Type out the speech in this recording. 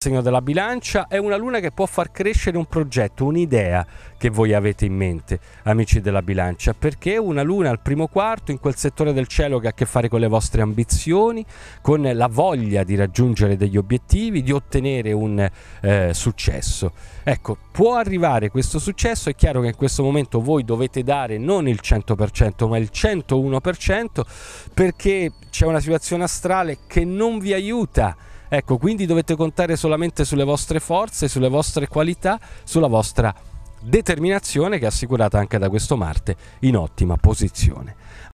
segno della bilancia è una luna che può far crescere un progetto, un'idea che voi avete in mente, amici della bilancia, perché una luna al primo quarto in quel settore del cielo che ha a che fare con le vostre ambizioni, con la voglia di raggiungere degli obiettivi, di ottenere un eh, successo. Ecco, può arrivare questo successo, è chiaro che in questo momento voi dovete dare non il 100% ma il 101% perché c'è una situazione astrale che non vi aiuta Ecco, quindi dovete contare solamente sulle vostre forze, sulle vostre qualità, sulla vostra determinazione che è assicurata anche da questo Marte in ottima posizione.